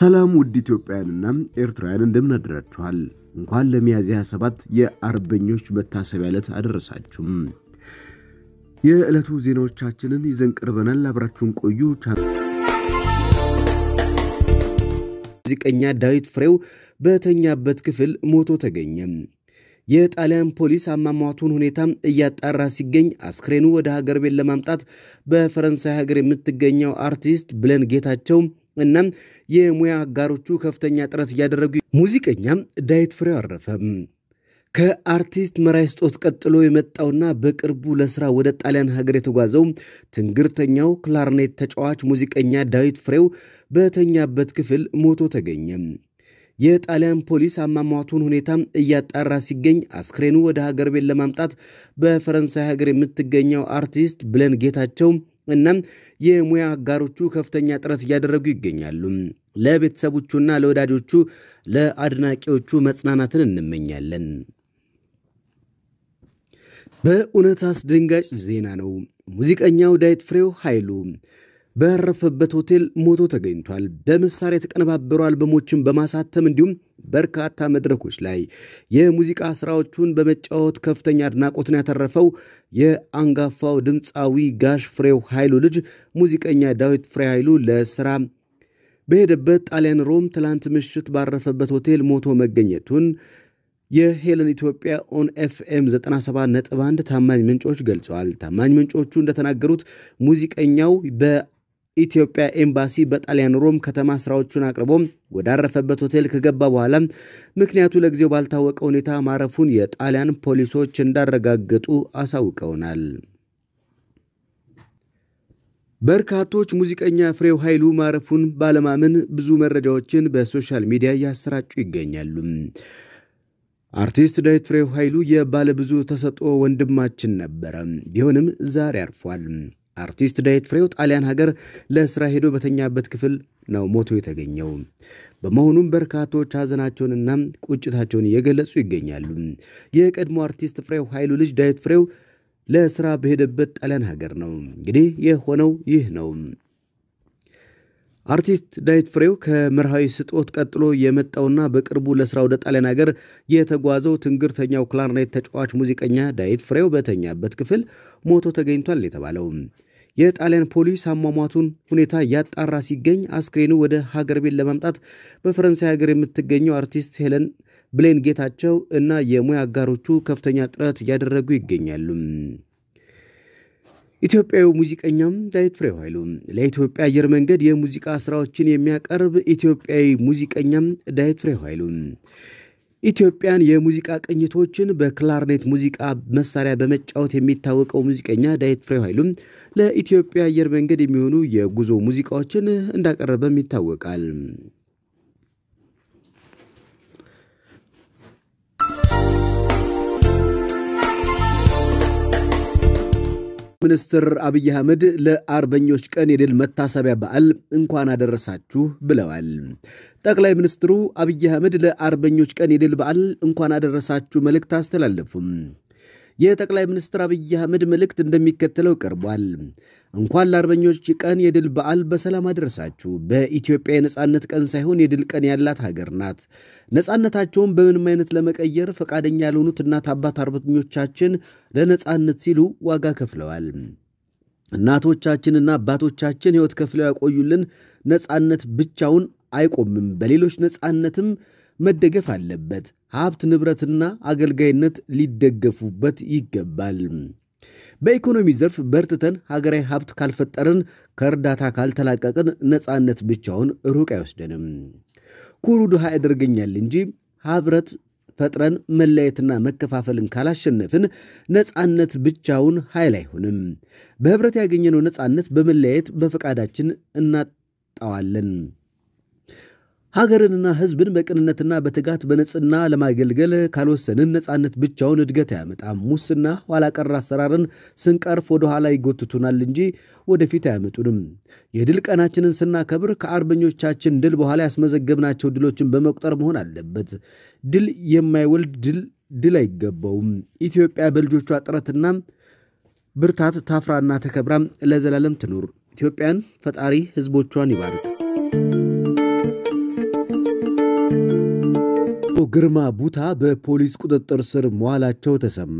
ሰላም ውድ ኢትዮጵያውያንና ኤርትራውያን እንደምናደራችኋል። እንኳን ለሚያዝያ ሰባት የአርበኞች መታሰቢያ ዕለት አደረሳችሁም። የዕለቱ ዜናዎቻችንን ይዘን ቀርበናል። አብራችሁን ቆዩ። ሙዚቀኛ ዳዊት ፍሬው በተኛበት ክፍል ሞቶ ተገኘ። የጣሊያን ፖሊስ አሟሟቱን ሁኔታ እያጣራ ሲገኝ አስክሬኑ ወደ ሀገር ቤት ለማምጣት በፈረንሳይ ሀገር የምትገኘው አርቲስት ብለን ጌታቸው እናም የሙያ አጋሮቹ ከፍተኛ ጥረት እያደረጉ ሙዚቀኛም ዳዊት ፍሬው አረፈ። ከአርቲስት መራይ ስጦት ቀጥሎ የመጣውና በቅርቡ ለስራ ወደ ጣሊያን ሀገር የተጓዘው ትንግርተኛው ክላርኔት ተጫዋች ሙዚቀኛ ዳዊት ፍሬው በተኛበት ክፍል ሞቶ ተገኘ። የጣሊያን ፖሊስ አሟሟቱን ሁኔታ እያጣራ ሲገኝ አስክሬኑ ወደ ሀገር ቤት ለማምጣት በፈረንሳይ ሀገር የምትገኘው አርቲስት ብለን ጌታቸው እናም የሙያ አጋሮቹ ከፍተኛ ጥረት እያደረጉ ይገኛሉ። ለቤተሰቦቹና ለወዳጆቹ ለአድናቂዎቹ መጽናናትን እንመኛለን። በእውነት አስደንጋጭ ዜና ነው። ሙዚቀኛው ዳዊት ፍሬው ኃይሉ በረፈበት ሆቴል ሞቶ ተገኝቷል። በመሳሪያ የተቀነባበሩ አልበሞችን በማሳተም እንዲሁም በርካታ መድረኮች ላይ የሙዚቃ ስራዎቹን በመጫወት ከፍተኛ አድናቆትን ያተረፈው የአንጋፋው ድምፃዊ ጋሽ ፍሬው ኃይሉ ልጅ ሙዚቀኛ ዳዊት ፍሬ ኃይሉ ለስራ በሄደበት ጣሊያን ሮም ትላንት ምሽት ባረፈበት ሆቴል ሞቶ መገኘቱን የሄለን ኢትዮጵያ ኦን ኤፍኤም 1 ታማኝ ምንጮች ገልጸዋል። ታማኝ ምንጮቹ እንደተናገሩት ሙዚቀኛው በ ኢትዮጵያ ኤምባሲ በጣሊያን ሮም ከተማ ስራዎቹን አቅርቦ ወዳረፈበት ሆቴል ከገባ በኋላ ምክንያቱ ለጊዜው ባልታወቀ ሁኔታ ማረፉን የጣሊያን ፖሊሶች እንዳረጋገጡ አሳውቀውናል። በርካቶች ሙዚቀኛ ፍሬው ኃይሉ ማረፉን ባለማመን ብዙ መረጃዎችን በሶሻል ሚዲያ እያሰራጩ ይገኛሉ። አርቲስት ዳዊት ፍሬው ኃይሉ የባለብዙ ተሰጥኦ ወንድማችን ነበረ። ቢሆንም ዛሬ አርፏል። አርቲስት ዳዊት ፍሬው ጣሊያን ሀገር ለስራ ሄዶ በተኛበት ክፍል ነው ሞቶ የተገኘው። በመሆኑም በርካቶች ሐዘናቸውንና ቁጭታቸውን እየገለጹ ይገኛሉ። የቀድሞ አርቲስት ፍሬው ኃይሉ ልጅ ዳዊት ፍሬው ለስራ በሄደበት ጣሊያን ሀገር ነው። እንግዲህ የሆነው ይህ ነው። አርቲስት ዳዊት ፍሬው ከምርሃዊ ስጦት ቀጥሎ የመጣውና በቅርቡ ለስራ ወደ ጣሊያን ሀገር የተጓዘው ትንግርተኛው ክላርኔት ተጫዋች ሙዚቀኛ ዳዊት ፍሬው በተኛበት ክፍል ሞቶ ተገኝቷል የተባለው የጣሊያን ፖሊስ አሟሟቱን ሁኔታ እያጣራ ሲገኝ አስክሬኑ ወደ ሀገር ቤት ለማምጣት በፈረንሳይ ሀገር የምትገኘው አርቲስት ሄለን ብሌን ጌታቸው እና የሙያ አጋሮቹ ከፍተኛ ጥረት እያደረጉ ይገኛሉ። ኢትዮጵያዊ ሙዚቀኛም ዳዊት ፍሬው ኃይሉ ለኢትዮጵያ አየር መንገድ የሙዚቃ ስራዎችን የሚያቀርብ ኢትዮጵያዊ ሙዚቀኛም ዳዊት ፍሬው ኃይሉ ኢትዮጵያን የሙዚቃ ቅኝቶችን በክላርኔት ሙዚቃ መሳሪያ በመጫወት የሚታወቀው ሙዚቀኛ ዳዊት ፍሬው ኃይሉ ለኢትዮጵያ አየር መንገድ የሚሆኑ የጉዞ ሙዚቃዎችን እንዳቀረበም ይታወቃል። ሚኒስትር አብይ አህመድ ለአርበኞች ቀን የድል መታሰቢያ በዓል እንኳን አደረሳችሁ ብለዋል። ጠቅላይ ሚኒስትሩ አብይ አህመድ ለአርበኞች ቀን የድል በዓል እንኳን አደረሳችሁ መልእክት አስተላለፉም። የጠቅላይ ሚኒስትር አብይ አህመድ መልእክት እንደሚከተለው ቀርቧል። እንኳን ለአርበኞች ቀን የድል በዓል በሰላም አደረሳችሁ። በኢትዮጵያ የነጻነት ቀን ሳይሆን የድል ቀን ያላት ሀገር ናት። ነጻነታቸውን በምንም አይነት ለመቀየር ፈቃደኛ ያልሆኑት እናት አባት አርበኞቻችን ለነጻነት ሲሉ ዋጋ ከፍለዋል። እናቶቻችንና አባቶቻችን ሕይወት ከፍለው ያቆዩልን ነጻነት ብቻውን አይቆምም። በሌሎች ነጻነትም መደገፍ አለበት። ሀብት ንብረትና አገልጋይነት ሊደገፉበት ይገባል። በኢኮኖሚ ዘርፍ በርትተን ሀገራዊ ሀብት ካልፈጠርን፣ ከእርዳታ ካልተላቀቅን ነፃነት ብቻውን ሩቅ አይወስደንም። ኩሩ ድሃ ያደርገኛል እንጂ ሀብረት ፈጥረን መለየትና መከፋፈልን ካላሸነፍን ነፃነት ብቻውን ኃይል አይሆንም። በህብረት ያገኘነው ነፃነት በመለያየት በፈቃዳችን እናጣዋለን። ሀገርንና ሕዝብን በቅንነትና በትጋት በንጽህና ለማገልገል ካልወሰንን ነጻነት ብቻውን እድገት አያመጣም። ሙስና ኋላ ቀር አሰራርን ስንቀርፍ ወደ ኋላ ይጎትቱናል እንጂ ወደፊት አያመጡንም። የድል ቀናችንን ስናከብር ከአርበኞቻችን ድል በኋላ ያስመዘገብናቸው ድሎችን በመቁጠር መሆን አለበት። ድል የማይወልድ ድል ድል አይገባውም። ኢትዮጵያ በልጆቿ ጥረትና ብርታት ታፍራና ተከብራ ለዘላለም ትኑር። ኢትዮጵያን ፈጣሪ ሕዝቦቿን ይባርክ። አቶ ግርማ ቡታ በፖሊስ ቁጥጥር ስር መዋላቸው ተሰማ።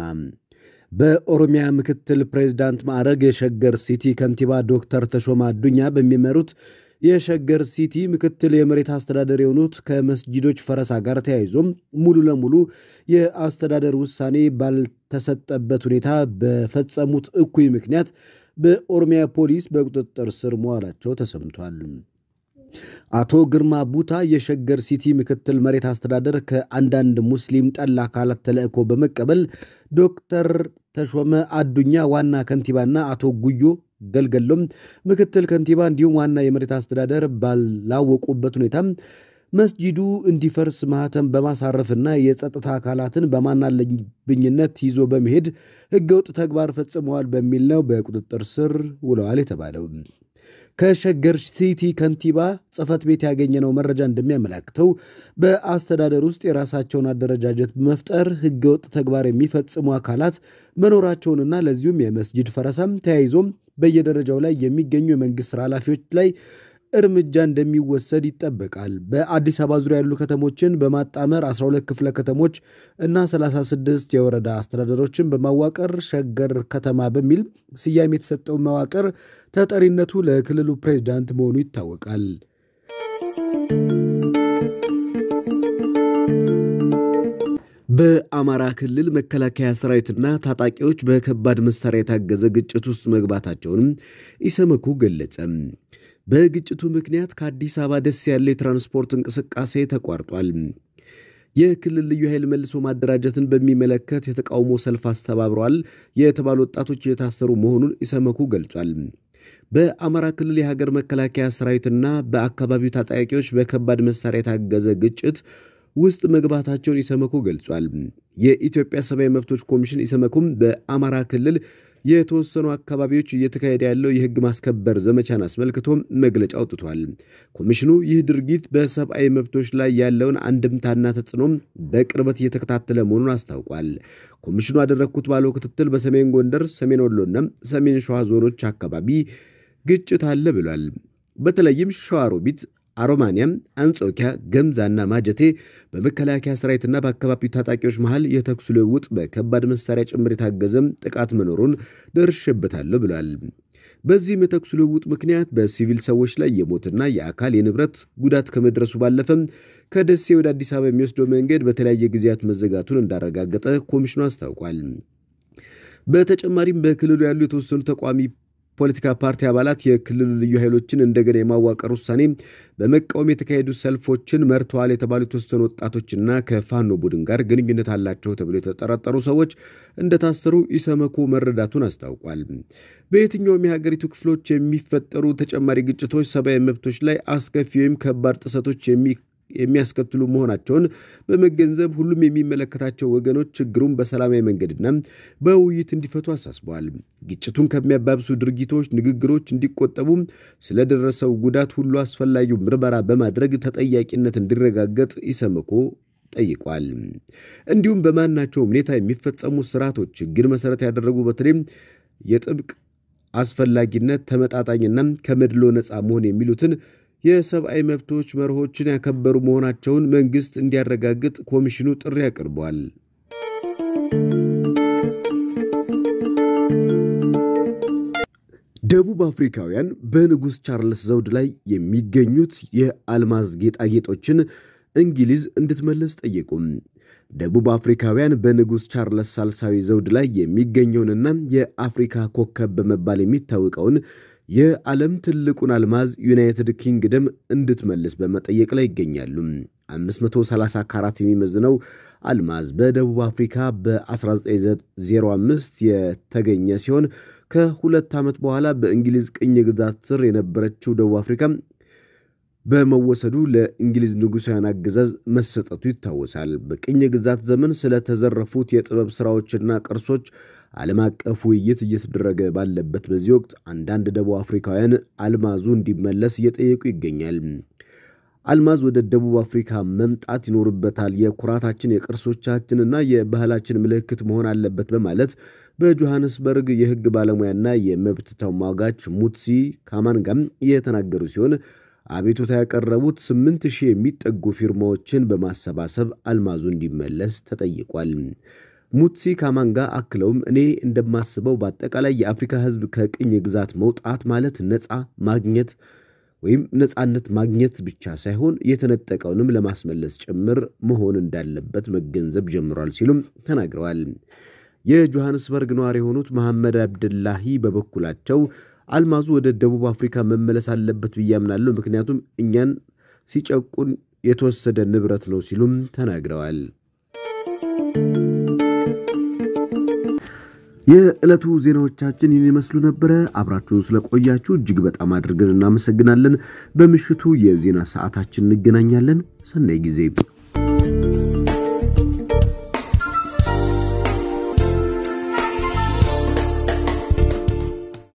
በኦሮሚያ ምክትል ፕሬዝዳንት ማዕረግ የሸገር ሲቲ ከንቲባ ዶክተር ተሾማ አዱኛ በሚመሩት የሸገር ሲቲ ምክትል የመሬት አስተዳደር የሆኑት ከመስጂዶች ፈረሳ ጋር ተያይዞም ሙሉ ለሙሉ የአስተዳደር ውሳኔ ባልተሰጠበት ሁኔታ በፈጸሙት እኩይ ምክንያት በኦሮሚያ ፖሊስ በቁጥጥር ስር መዋላቸው ተሰምቷል። አቶ ግርማ ቡታ የሸገር ሲቲ ምክትል መሬት አስተዳደር ከአንዳንድ ሙስሊም ጠል አካላት ተልእኮ በመቀበል ዶክተር ተሾመ አዱኛ ዋና ከንቲባና አቶ ጉዮ ገልገሎም ምክትል ከንቲባ እንዲሁም ዋና የመሬት አስተዳደር ባላወቁበት ሁኔታ መስጂዱ እንዲፈርስ ማህተም በማሳረፍና የጸጥታ አካላትን በማናለብኝነት ይዞ በመሄድ ህገወጥ ተግባር ፈጽመዋል በሚል ነው በቁጥጥር ስር ውለዋል የተባለው። ከሸገር ሲቲ ከንቲባ ጽህፈት ቤት ያገኘነው መረጃ እንደሚያመላክተው በአስተዳደር ውስጥ የራሳቸውን አደረጃጀት በመፍጠር ህገወጥ ተግባር የሚፈጽሙ አካላት መኖራቸውንና ለዚሁም የመስጂድ ፈረሳም ተያይዞም በየደረጃው ላይ የሚገኙ የመንግስት ስራ ኃላፊዎች ላይ እርምጃ እንደሚወሰድ ይጠበቃል። በአዲስ አበባ ዙሪያ ያሉ ከተሞችን በማጣመር 12 ክፍለ ከተሞች እና 36 የወረዳ አስተዳደሮችን በማዋቀር ሸገር ከተማ በሚል ስያሜ የተሰጠው መዋቅር ተጠሪነቱ ለክልሉ ፕሬዚዳንት መሆኑ ይታወቃል። በአማራ ክልል መከላከያ ሰራዊትና ታጣቂዎች በከባድ መሳሪያ የታገዘ ግጭት ውስጥ መግባታቸውንም ኢሰመኮ ገለጸ። በግጭቱ ምክንያት ከአዲስ አበባ ደስ ያለው የትራንስፖርት እንቅስቃሴ ተቋርጧል። የክልል ልዩ ኃይል መልሶ ማደራጀትን በሚመለከት የተቃውሞ ሰልፍ አስተባብረዋል የተባሉ ወጣቶች እየታሰሩ መሆኑን ኢሰመኩ ገልጿል። በአማራ ክልል የሀገር መከላከያ ሰራዊትና በአካባቢው ታጣቂዎች በከባድ መሳሪያ የታገዘ ግጭት ውስጥ መግባታቸውን ኢሰመኩ ገልጿል። የኢትዮጵያ ሰብአዊ መብቶች ኮሚሽን ኢሰመኩም በአማራ ክልል የተወሰኑ አካባቢዎች እየተካሄደ ያለው የህግ ማስከበር ዘመቻን አስመልክቶ መግለጫ አውጥቷል። ኮሚሽኑ ይህ ድርጊት በሰብአዊ መብቶች ላይ ያለውን አንድምታና ተጽዕኖም በቅርበት እየተከታተለ መሆኑን አስታውቋል። ኮሚሽኑ አደረግኩት ባለው ክትትል በሰሜን ጎንደር፣ ሰሜን ወሎና ሰሜን ሸዋ ዞኖች አካባቢ ግጭት አለ ብሏል። በተለይም ሸዋሮቢት አሮማንያም፣ አንጾኪያ፣ ገምዛና ማጀቴ በመከላከያ ሰራዊትና በአካባቢው ታጣቂዎች መሃል የተኩስ ልውውጥ በከባድ መሳሪያ ጭምር የታገዘም ጥቃት መኖሩን ደርሼበታለሁ ብሏል። በዚህም የተኩስ ልውውጥ ምክንያት በሲቪል ሰዎች ላይ የሞትና የአካል የንብረት ጉዳት ከመድረሱ ባለፈም ከደሴ ወደ አዲስ አበባ የሚወስደው መንገድ በተለያየ ጊዜያት መዘጋቱን እንዳረጋገጠ ኮሚሽኑ አስታውቋል። በተጨማሪም በክልሉ ያሉ የተወሰኑ ተቋሚ ፖለቲካ ፓርቲ አባላት የክልሉ ልዩ ኃይሎችን እንደገና የማዋቀር ውሳኔ በመቃወም የተካሄዱ ሰልፎችን መርተዋል የተባሉ የተወሰኑ ወጣቶችና ከፋኖ ቡድን ጋር ግንኙነት አላቸው ተብሎ የተጠረጠሩ ሰዎች እንደታሰሩ ኢሰመኮ መረዳቱን አስታውቋል። በየትኛውም የሀገሪቱ ክፍሎች የሚፈጠሩ ተጨማሪ ግጭቶች ሰብአዊ መብቶች ላይ አስከፊ ወይም ከባድ ጥሰቶች የሚ የሚያስከትሉ መሆናቸውን በመገንዘብ ሁሉም የሚመለከታቸው ወገኖች ችግሩን በሰላማዊ መንገድና በውይይት እንዲፈቱ አሳስበዋል። ግጭቱን ከሚያባብሱ ድርጊቶች፣ ንግግሮች እንዲቆጠቡ ስለደረሰው ጉዳት ሁሉ አስፈላጊው ምርመራ በማድረግ ተጠያቂነት እንዲረጋገጥ ኢሰመኮ ጠይቋል። እንዲሁም በማናቸውም ሁኔታ የሚፈጸሙ ስርዓቶች ሕግን መሠረት ያደረጉ በተለይም የጥብቅ አስፈላጊነት፣ ተመጣጣኝና ከመድሎ ነፃ መሆን የሚሉትን የሰብአዊ መብቶች መርሆችን ያከበሩ መሆናቸውን መንግሥት እንዲያረጋግጥ ኮሚሽኑ ጥሪ አቅርቧል። ደቡብ አፍሪካውያን በንጉሥ ቻርልስ ዘውድ ላይ የሚገኙት የአልማዝ ጌጣጌጦችን እንግሊዝ እንድትመለስ ጠየቁም። ደቡብ አፍሪካውያን በንጉሥ ቻርለስ ሳልሳዊ ዘውድ ላይ የሚገኘውንና የአፍሪካ ኮከብ በመባል የሚታወቀውን የዓለም ትልቁን አልማዝ ዩናይትድ ኪንግደም እንድትመልስ በመጠየቅ ላይ ይገኛሉ። 530 ካራት የሚመዝነው አልማዝ በደቡብ አፍሪካ በ1905 የተገኘ ሲሆን ከሁለት ዓመት በኋላ በእንግሊዝ ቅኝ ግዛት ስር የነበረችው ደቡብ አፍሪካ በመወሰዱ ለእንግሊዝ ንጉሳውያን አገዛዝ መሰጠቱ ይታወሳል። በቅኝ ግዛት ዘመን ስለተዘረፉት የጥበብ ሥራዎችና ቅርሶች ዓለም አቀፍ ውይይት እየተደረገ ባለበት በዚህ ወቅት አንዳንድ ደቡብ አፍሪካውያን አልማዙ እንዲመለስ እየጠየቁ ይገኛል። አልማዝ ወደ ደቡብ አፍሪካ መምጣት ይኖርበታል፣ የኩራታችን የቅርሶቻችንና የባህላችን ምልክት መሆን አለበት በማለት በጆሐንስበርግ የሕግ ባለሙያና የመብት ተሟጋች ሙትሲ ካማንጋም የተናገሩ ሲሆን አቤቱታ ያቀረቡት ስምንት ሺህ የሚጠጉ ፊርማዎችን በማሰባሰብ አልማዙ እንዲመለስ ተጠይቋል። ሙትሲ ካማንጋ አክለውም እኔ እንደማስበው በአጠቃላይ የአፍሪካ ሕዝብ ከቅኝ ግዛት መውጣት ማለት ነፃ ማግኘት ወይም ነፃነት ማግኘት ብቻ ሳይሆን የተነጠቀውንም ለማስመለስ ጭምር መሆን እንዳለበት መገንዘብ ጀምሯል ሲሉም ተናግረዋል። የጆሐንስበርግ ነዋሪ የሆኑት መሐመድ አብድላሂ በበኩላቸው አልማዙ ወደ ደቡብ አፍሪካ መመለስ አለበት ብዬ ምክንያቱም እኛን ሲጨቁን የተወሰደ ንብረት ነው ሲሉም ተናግረዋል። የዕለቱ ዜናዎቻችን ይህን ይመስሉ ነበረ። አብራችሁን ስለቆያችሁ እጅግ በጣም አድርገን እናመሰግናለን። በምሽቱ የዜና ሰዓታችን እንገናኛለን። ሰናይ ጊዜ